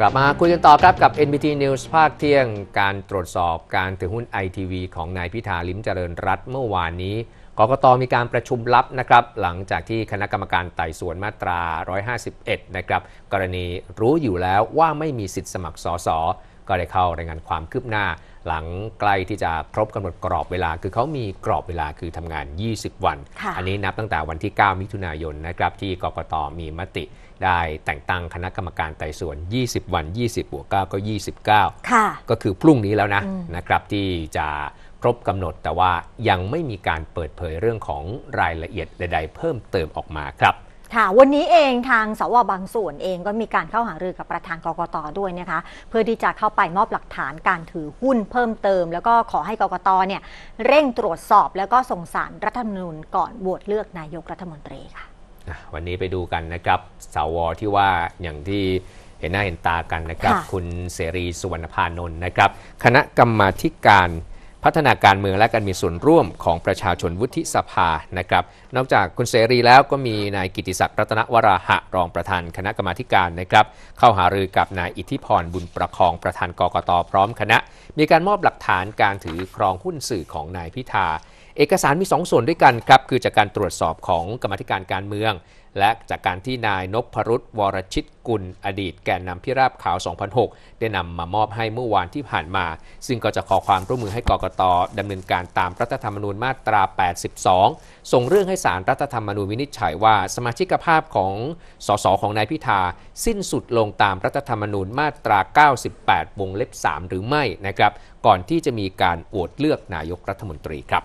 กลับมาคุยกันต่อครับกับ NBT News ภาคเที่ยง การตรวจสอบการถือหุ้นไีวีของนายพิธาลิ้มเจริญรัตเมื่อวานนี้กกตมีการประชุมลับนะครับ หลังจากที่คณะกรรมการไต่สวนมาตรา 151 นะครับ กรณีรู้อยู่แล้วว่าไม่มีสิทธิ์สมัครสสก็ได้เข้ารายงานความคืบหน้า หลังใกล้ที่จะครบกำหนดกรอบเวลาคือเขามีกรอบเวลาคือทำงาน 20 วัน อันนี้นับตั้งแต่วันที่ 9 มิถุนายนนะครับ ที่กรกตมีมติได้แต่งตั้งคณะกรรมการไต่สวน 20 วัน 20บวก9ก็ 29ก็คือพรุ่งนี้แล้วนะนะครับที่จะครบกำหนดแต่ว่ายังไม่มีการเปิดเผยเรื่องของรายละเอียดใด ๆเพิ่มเติมออกมาครับค่ะวันนี้เองทางสวบางส่วนเองก็มีการเข้าหารือกับประธานกรกตด้วยนะคะเพื่อที่จะเข้าไปมอบหลักฐานการถือหุ้นเพิ่มเติม แล้วก็ขอให้กรกตเนี่ยเร่งตรวจสอบแล้วก็ส่งสารรัฐธรรมนูญก่อนโหวตเลือกนายกรัฐมนตรีค่ะวันนี้ไปดูกันนะครับสวที่ว่าอย่างที่เห็นหน้าเห็นตากันนะครับ คุณเสรีสุวรรณพานนท์นะครับ คณะกรรมาการพัฒนาการเมืองและการมีส่วนร่วมของประชาชนวุฒิสภานะครับนอกจากคุณเสรีแล้วก็มีนายกิติศักดิ์รัตนวราหะรองประธานคณะกรรมาการนะครับ เข้าหารือกับนายอิทธิพรบุญประคองประธานกกตพร้อมคณะ มีการมอบหลักฐานการถือครองหุ้นสื่อของนายพิธาเอกสารมี 2 ส่วนด้วยกันครับ คือจากการตรวจสอบของกรรมธิการการเมือง และจากการที่นายนพรุษวรชิตกุลอดีตแกนนำพิราบขาว 2006 ได้นำมามอบให้เมื่อวานที่ผ่านมา ซึ่งก็จะขอความร่วมมือให้กกตดำเนินการตามรัฐธรรมนูญมาตรา 82 ส่งเรื่องให้สารรัฐธรรมนูญวินิจฉัยว่า สมาชิกภาพของสสของนายพิธาสิ้นสุดลงตามรัฐธรรมนูญมาตรา 98วงเล็บ 3 หรือไม่นะครับก่อนที่จะมีการโหวตเลือกนายกรัฐมนตรีครับ